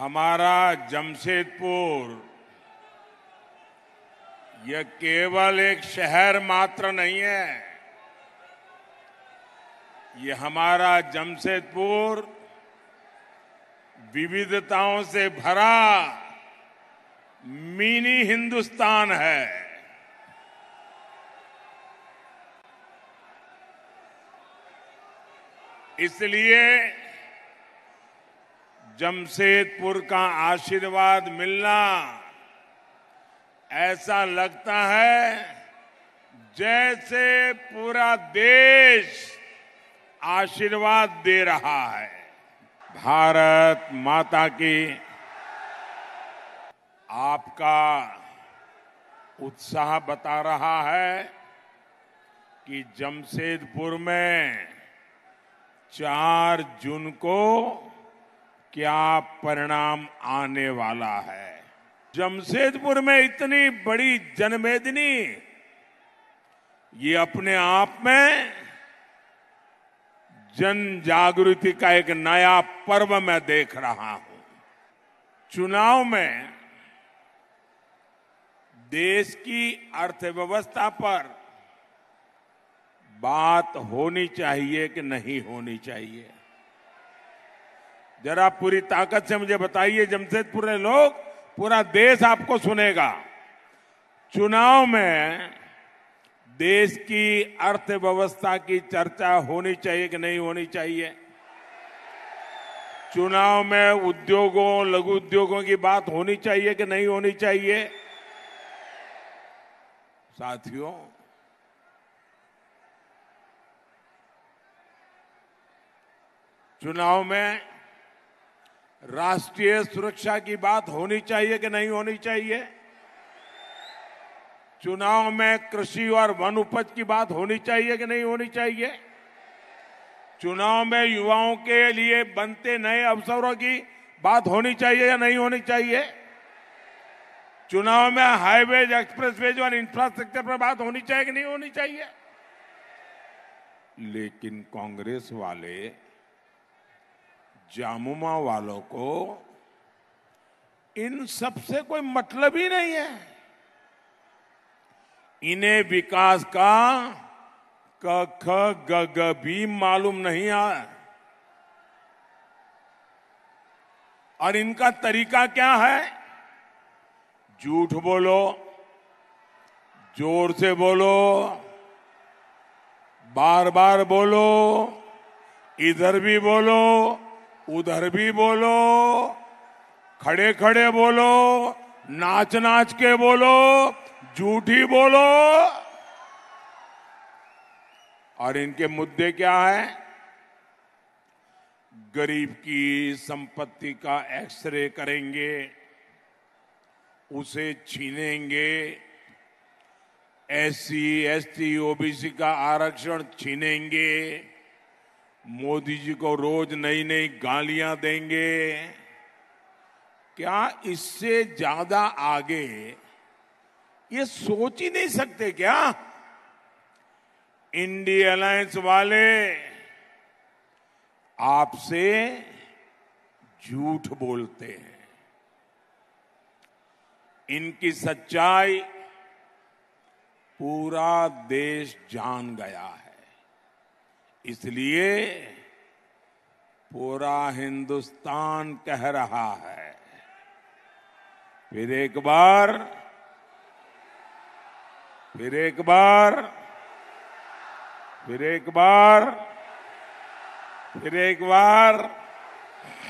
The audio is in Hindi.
हमारा जमशेदपुर यह केवल एक शहर मात्र नहीं है ये हमारा जमशेदपुर विविधताओं से भरा मिनी हिंदुस्तान है इसलिए जमशेदपुर का आशीर्वाद मिलना ऐसा लगता है जैसे पूरा देश आशीर्वाद दे रहा है भारत माता की आपका उत्साह बता रहा है कि जमशेदपुर में 4 जून को क्या परिणाम आने वाला है जमशेदपुर में इतनी बड़ी जनमेदनी ये अपने आप में जन जागृति का एक नया पर्व मैं देख रहा हूं चुनाव में देश की अर्थव्यवस्था पर बात होनी चाहिए कि नहीं होनी चाहिए जरा पूरी ताकत से मुझे बताइए जमशेदपुर के लोग पूरा देश आपको सुनेगा चुनाव में देश की अर्थव्यवस्था की चर्चा होनी चाहिए कि नहीं होनी चाहिए चुनाव में उद्योगों लघु उद्योगों की बात होनी चाहिए कि नहीं होनी चाहिए साथियों चुनाव में राष्ट्रीय सुरक्षा की बात होनी चाहिए कि नहीं होनी चाहिए चुनाव में कृषि और वन उपज की बात होनी चाहिए कि नहीं होनी चाहिए चुनाव में युवाओं के लिए बनते नए अवसरों की बात होनी चाहिए या नहीं होनी चाहिए चुनाव में हाईवेज वेज और इंफ्रास्ट्रक्चर पर बात होनी चाहिए कि नहीं होनी चाहिए लेकिन कांग्रेस वाले जामुमा वालों को इन सब से कोई मतलब ही नहीं है इन्हें विकास का क ख ग भी मालूम नहीं है और इनका तरीका क्या है झूठ बोलो जोर से बोलो बार बार बोलो इधर भी बोलो उधर भी बोलो खड़े खड़े बोलो नाच नाच के बोलो झूठी बोलो और इनके मुद्दे क्या है गरीब की संपत्ति का एक्सरे करेंगे उसे छीनेंगे एससी एसटी ओबीसी का आरक्षण छीनेंगे मोदी जी को रोज नई नई गालियां देंगे क्या इससे ज्यादा आगे ये सोच ही नहीं सकते क्या इंडी अलायंस वाले आपसे झूठ बोलते हैं इनकी सच्चाई पूरा देश जान गया है इसलिए पूरा हिंदुस्तान कह रहा है फिर एक बार फिर एक बार फिर एक बार फिर एक बार, फिर एक बार